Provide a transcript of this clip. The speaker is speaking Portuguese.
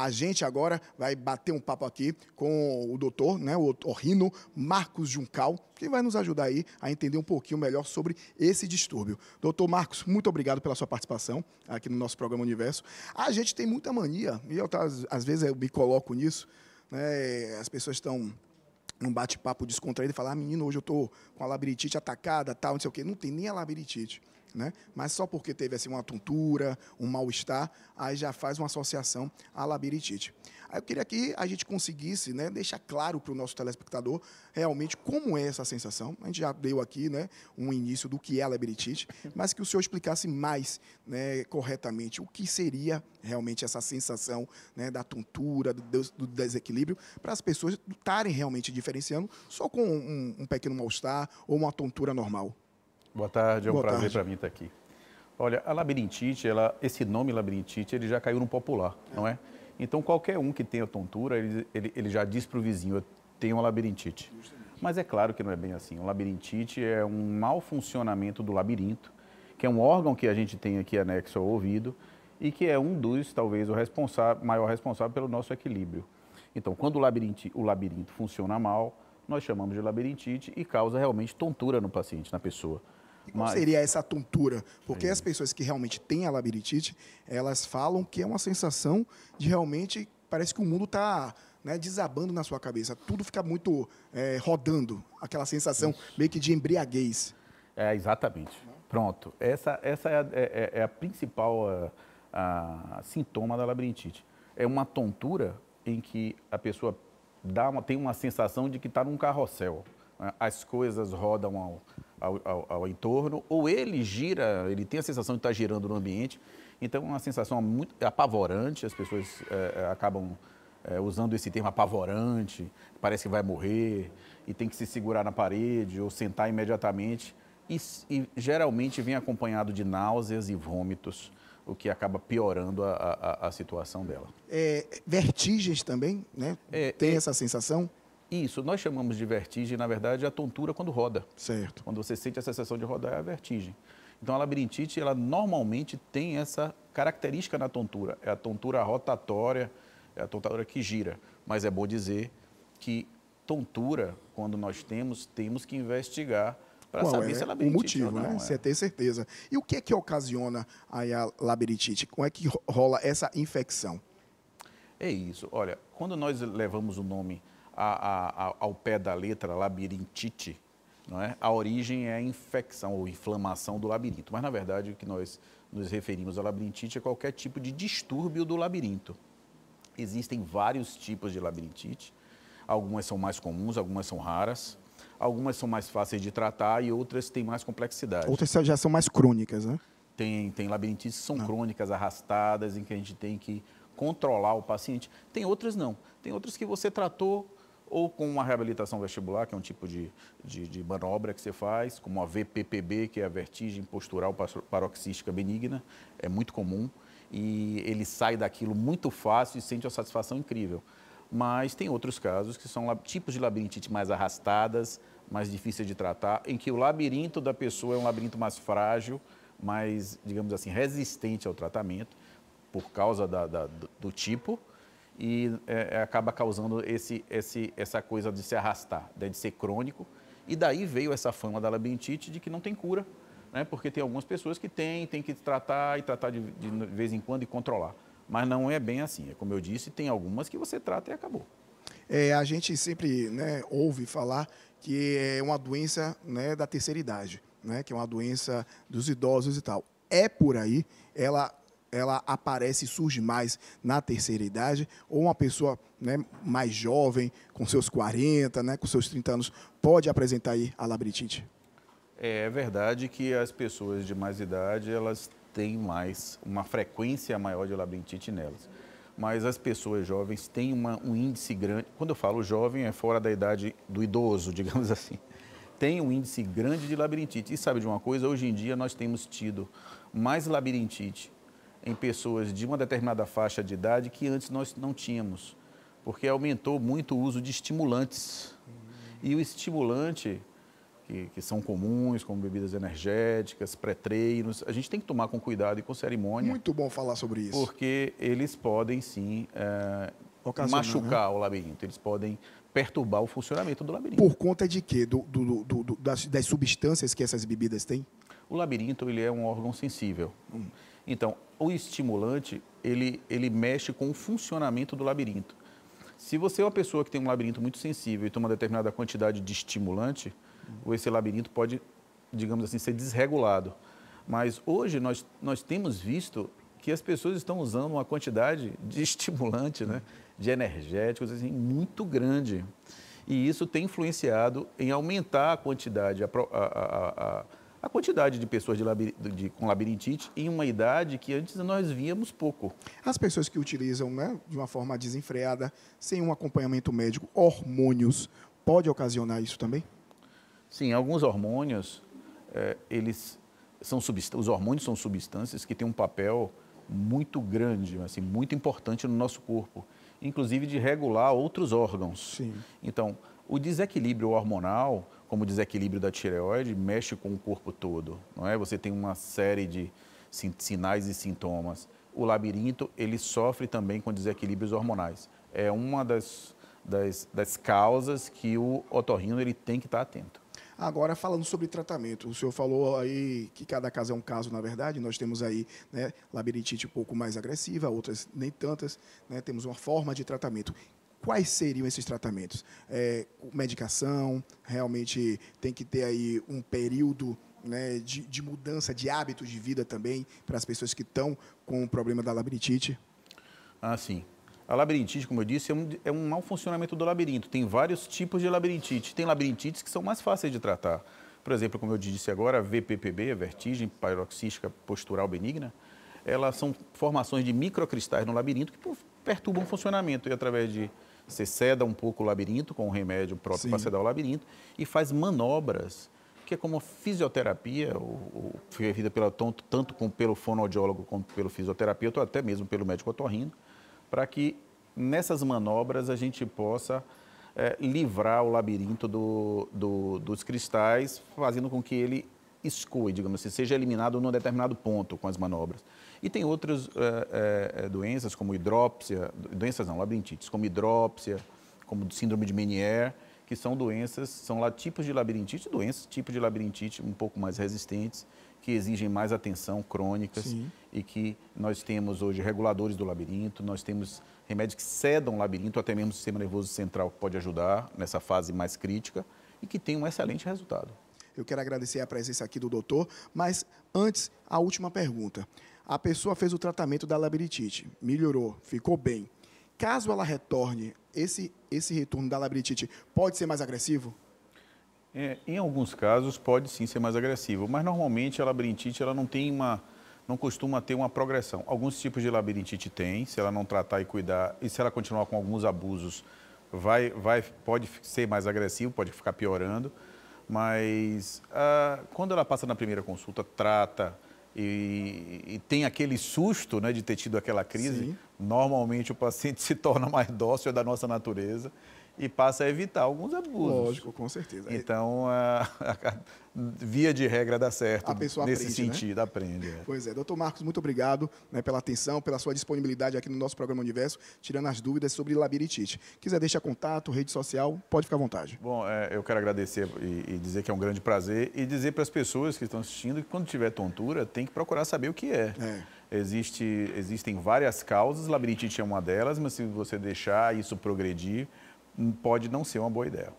A gente agora vai bater um papo aqui com o doutor, né, o otorrino Marcos Juncal, que vai nos ajudar aí a entender um pouquinho melhor sobre esse distúrbio. Doutor Marcos, muito obrigado pela sua participação aqui no nosso programa Universo. A gente tem muita mania, e eu, tá, às vezes eu me coloco nisso, né, as pessoas estão num bate-papo descontraído e falam, ah, menino, hoje eu estou com a labirintite atacada, tal, não sei o quê. Não tem nem a labirintite. Né? Mas só porque teve assim, uma tontura, um mal-estar, aí já faz uma associação à labirintite. Aí eu queria que a gente conseguisse né, deixar claro para o nosso telespectador realmente como é essa sensação. A gente já deu aqui né, um início do que é a labirintite, mas que o senhor explicasse mais né, corretamente o que seria realmente essa sensação né, da tontura, do, do desequilíbrio, para as pessoas estarem realmente diferenciando só com um, um pequeno mal-estar ou uma tontura normal. Boa tarde, é um Boa prazer para mim estar tá aqui. Olha, a labirintite, ela, esse nome labirintite, ele já caiu no popular, é. não é? Então, qualquer um que tenha tontura, ele, ele, ele já diz para o vizinho, eu tenho uma labirintite. Mas é claro que não é bem assim. O labirintite é um mau funcionamento do labirinto, que é um órgão que a gente tem aqui anexo ao ouvido e que é um dos, talvez, o responsável, maior responsável pelo nosso equilíbrio. Então, quando o labirinto, o labirinto funciona mal, nós chamamos de labirintite e causa realmente tontura no paciente, na pessoa. E qual Mas... seria essa tontura? Porque as pessoas que realmente têm a labirintite, elas falam que é uma sensação de realmente parece que o mundo está né, desabando na sua cabeça. Tudo fica muito é, rodando, aquela sensação Isso. meio que de embriaguez. É, exatamente. Pronto. Essa, essa é, a, é, é, é a principal a, a sintoma da labirintite. É uma tontura em que a pessoa dá uma, tem uma sensação de que está num carrossel. Né? As coisas rodam ao, ao, ao, ao, entorno, ou ele gira, ele tem a sensação de estar girando no ambiente. Então, é uma sensação muito apavorante, as pessoas é, acabam é, usando esse termo apavorante, parece que vai morrer, e tem que se segurar na parede ou sentar imediatamente. E, e geralmente vem acompanhado de náuseas e vômitos, o que acaba piorando a, a, a situação dela. É, vertigens também, né? É, tem é essa sensação? Isso, nós chamamos de vertigem, na verdade, a tontura quando roda. Certo. Quando você sente a sensação de rodar, é a vertigem. Então, a labirintite, ela normalmente tem essa característica na tontura. É a tontura rotatória, é a tontura que gira. Mas é bom dizer que tontura, quando nós temos, temos que investigar para saber é se é labirintite. O motivo, não, né? É. Você tem certeza. E o que é que ocasiona aí a labirintite? Como é que rola essa infecção? É isso. Olha, quando nós levamos o nome a, a, ao pé da letra labirintite, não é? a origem é a infecção ou inflamação do labirinto. Mas, na verdade, o que nós nos referimos a labirintite é qualquer tipo de distúrbio do labirinto. Existem vários tipos de labirintite. Algumas são mais comuns, algumas são raras. Algumas são mais fáceis de tratar e outras têm mais complexidade. Outras já são mais crônicas, né? Tem, tem labirintites que são não. Ah. crônicas, arrastadas, em que a gente tem que controlar o paciente. Tem outras não. Tem outras que você tratou, ou com uma reabilitação vestibular, que é um tipo de, de, de, manobra que você faz, como a VPPB, que é a vertigem postural paroxística benigna, é muito comum, e ele sai daquilo muito fácil e sente uma satisfação incrível. Mas tem outros casos que são tipos de labirintite mais arrastadas, mais difíceis de tratar, em que o labirinto da pessoa é um labirinto mais frágil, mais, digamos assim, resistente ao tratamento, por causa da, da, do, do tipo, e é, é, acaba causando esse, esse, essa coisa de se arrastar, né, de ser crônico. E daí veio essa fama da labirintite de que não tem cura, né? porque tem algumas pessoas que têm, tem que tratar e tratar de, de, de vez em quando e controlar. Mas não é bem assim. É como eu disse, tem algumas que você trata e acabou. É, a gente sempre né, ouve falar que é uma doença né, da terceira idade, né, que é uma doença dos idosos e tal. É por aí, ela ela aparece e surge mais na terceira idade, ou uma pessoa né, mais jovem, com seus 40, né, com seus 30 anos, pode apresentar aí a labirintite? É, é verdade que as pessoas de mais idade, elas têm mais, uma frequência maior de labirintite nelas. Mas as pessoas jovens têm uma, um índice grande, quando eu falo jovem é fora da idade do idoso, digamos assim, tem um índice grande de labirintite. E sabe de uma coisa? Hoje em dia nós temos tido mais labirintite em pessoas de uma determinada faixa de idade que antes nós não tínhamos, porque aumentou muito o uso de estimulantes. E o estimulante, que, que são comuns, como bebidas energéticas, pré-treinos, a gente tem que tomar com cuidado e com cerimônia. Muito bom falar sobre isso. Porque eles podem sim é, machucar né? o labirinto, eles podem perturbar o funcionamento do labirinto. Por conta de quê? Do, do, do, das, das, substâncias que essas bebidas têm? O labirinto ele é um órgão sensível. Hum. Então, o estimulante, ele, ele mexe com o funcionamento do labirinto. Se você é uma pessoa que tem um labirinto muito sensível e toma determinada quantidade de estimulante, uhum. esse labirinto pode, digamos assim, ser desregulado. Mas hoje nós, nós temos visto que as pessoas estão usando uma quantidade de estimulante, né, de energéticos assim, muito grande. E isso tem influenciado em aumentar a quantidade, a, a, a, a quantidade de pessoas de labir... de... com labirintite em uma idade que antes nós víamos pouco. As pessoas que utilizam né, de uma forma desenfreada, sem um acompanhamento médico, hormônios, pode ocasionar isso também? Sim, alguns hormônios, é, eles são subst os hormônios são substâncias que têm um papel muito grande, assim, muito importante no nosso corpo, inclusive de regular outros órgãos. Sim. Então, o desequilíbrio hormonal, como o desequilíbrio da tireoide, mexe com o corpo todo, não é? Você tem uma série de sinais e sintomas. O labirinto, ele sofre também com desequilíbrios hormonais. É uma das, das, das causas que o otorrino ele tem que estar atento. Agora, falando sobre tratamento, o senhor falou aí que cada caso é um caso, na verdade. Nós temos aí né, labirintite um pouco mais agressiva, outras nem tantas. Né, temos uma forma de tratamento quais seriam esses tratamentos? É, medicação, realmente tem que ter aí um período né, de, de mudança de hábitos de vida também para as pessoas que estão com o problema da labirintite? Ah, sim. A labirintite, como eu disse, é um, é um mau funcionamento do labirinto. Tem vários tipos de labirintite. Tem labirintites que são mais fáceis de tratar. Por exemplo, como eu disse agora, a VPPB, a vertigem paroxística postural benigna, elas são formações de microcristais no labirinto que perturbam o funcionamento e através de você ceda um pouco o labirinto com um remédio próprio para sedar o labirinto e faz manobras que é como fisioterapia, ou é pela, tanto, tanto com, pelo fonoaudiólogo quanto pelo fisioterapeuta, ou até mesmo pelo médico otorrino, para que nessas manobras a gente possa é, livrar o labirinto do, do, dos cristais, fazendo com que ele que escoe, digamos assim, seja eliminado num determinado ponto com as manobras. E tem outras é, é, doenças, como hidrópsia, doenças não, labirintites, como hidrópsia, como síndrome de Menier, que são doenças, são lá tipos de labirintite, doenças, tipos de labirintite um pouco mais resistentes, que exigem mais atenção, crônicas, Sim. e que nós temos hoje reguladores do labirinto, nós temos remédios que cedam o labirinto, até mesmo o sistema nervoso central pode ajudar nessa fase mais crítica, e que tem um excelente resultado. Eu quero agradecer a presença aqui do doutor, mas antes, a última pergunta. A pessoa fez o tratamento da labirintite, melhorou, ficou bem. Caso ela retorne, esse, esse retorno da labirintite pode ser mais agressivo? É, em alguns casos pode sim ser mais agressivo, mas normalmente a labirintite ela não tem uma, não costuma ter uma progressão. Alguns tipos de labirintite tem, se ela não tratar e cuidar, e se ela continuar com alguns abusos, vai, vai, pode ser mais agressivo, pode ficar piorando. Mas ah, quando ela passa na primeira consulta, trata e, e tem aquele susto né, de ter tido aquela crise, Sim. Normalmente o paciente se torna mais dócil é da nossa natureza e passa a evitar alguns abusos. Lógico, com certeza. Então, é, a, a, a via de regra dá certo a pessoa nesse aprende, né? sentido, né? aprende. É. Pois é. Doutor Marcos, muito obrigado né, pela atenção, pela sua disponibilidade aqui no nosso programa Universo, tirando as dúvidas sobre labirintite. Quiser deixar contato, rede social, pode ficar à vontade. Bom, é, eu quero agradecer e, e, dizer que é um grande prazer e dizer para as pessoas que estão assistindo que quando tiver tontura, tem que procurar saber o que é. É Existe, existem várias causas, labirintite é uma delas, mas se você deixar isso progredir, hum, pode não ser uma boa ideia.